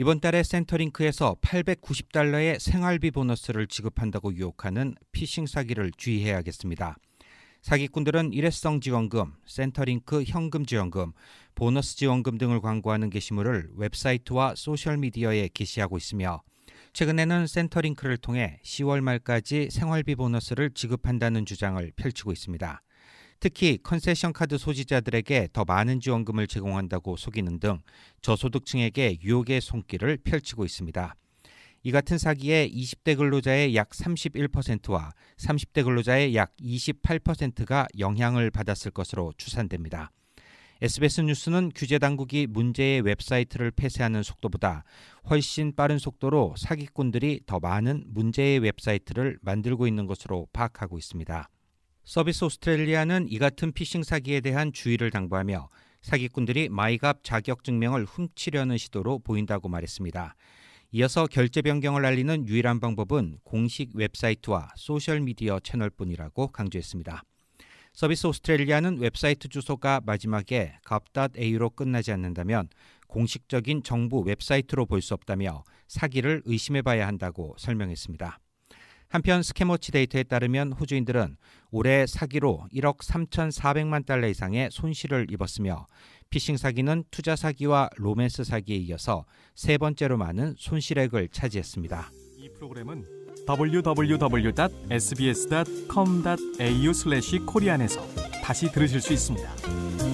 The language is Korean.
이번 달에 센터링크에서 890달러의 생활비 보너스를 지급한다고 유혹하는 피싱 사기를 주의해야겠습니다. 사기꾼들은 일회성 지원금, 센터링크 현금 지원금, 보너스 지원금 등을 광고하는 게시물을 웹사이트와 소셜미디어에 게시하고 있으며 최근에는 센터링크를 통해 10월 말까지 생활비 보너스를 지급한다는 주장을 펼치고 있습니다. 특히 컨세션 카드 소지자들에게 더 많은 지원금을 제공한다고 속이는 등 저소득층에게 유혹의 손길을 펼치고 있습니다. 이 같은 사기에 20대 근로자의 약 31%와 30대 근로자의 약 28%가 영향을 받았을 것으로 추산됩니다. SBS 뉴스는 규제 당국이 문제의 웹사이트를 폐쇄하는 속도보다 훨씬 빠른 속도로 사기꾼들이 더 많은 문제의 웹사이트를 만들고 있는 것으로 파악하고 있습니다. 서비스 오스트레일리아는 이 같은 피싱 사기에 대한 주의를 당부하며 사기꾼들이 마이갑 자격증명을 훔치려는 시도로 보인다고 말했습니다. 이어서 결제 변경을 알리는 유일한 방법은 공식 웹사이트와 소셜미디어 채널뿐이라고 강조했습니다. 서비스 오스트레일리아는 웹사이트 주소가 마지막에 갑.au로 끝나지 않는다면 공식적인 정부 웹사이트로 볼 수 없다며 사기를 의심해 봐야 한다고 설명했습니다. 한편 스캐머치 데이터에 따르면 호주인들은 올해 사기로 1억 3,400만 달러 이상의 손실을 입었으며 피싱 사기는 투자 사기와 로맨스 사기에 이어서 세 번째로 많은 손실액을 차지했습니다. 이 프로그램은 www.sbs.com.au/korean에서 다시 들으실 수 있습니다.